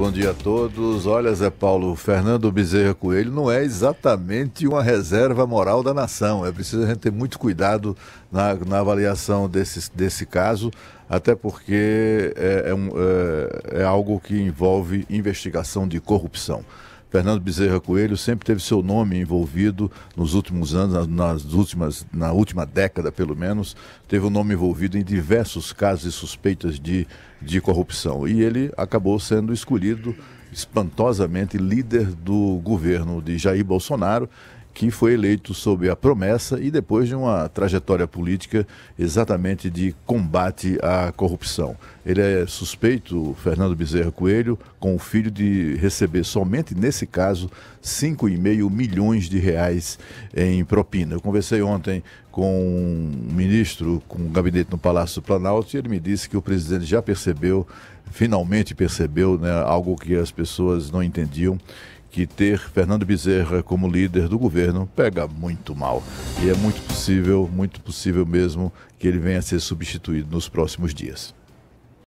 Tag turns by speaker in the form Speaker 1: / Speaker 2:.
Speaker 1: bom dia a todos. Olha, Zé Paulo, Fernando Bezerra Coelho não é exatamente uma reserva moral da nação. É preciso a gente ter muito cuidado na, na avaliação desse, desse caso, até porque é, é, um, é, é algo que envolve investigação de corrupção. Fernando Bezerra Coelho sempre teve seu nome envolvido nos últimos anos, nas últimas, na última década pelo menos, teve o um nome envolvido em diversos casos e suspeitas de, de corrupção. E ele acabou sendo escolhido espantosamente líder do governo de Jair Bolsonaro que foi eleito sob a promessa e depois de uma trajetória política exatamente de combate à corrupção. Ele é suspeito, Fernando Bezerra Coelho, com o filho de receber somente nesse caso 5,5 milhões de reais em propina. Eu conversei ontem com um ministro, com um gabinete no Palácio do Planalto, e ele me disse que o presidente já percebeu, finalmente percebeu, né, algo que as pessoas não entendiam, que ter Fernando Bezerra como líder do governo pega muito mal. E é muito possível, muito possível mesmo, que ele venha a ser substituído nos próximos dias.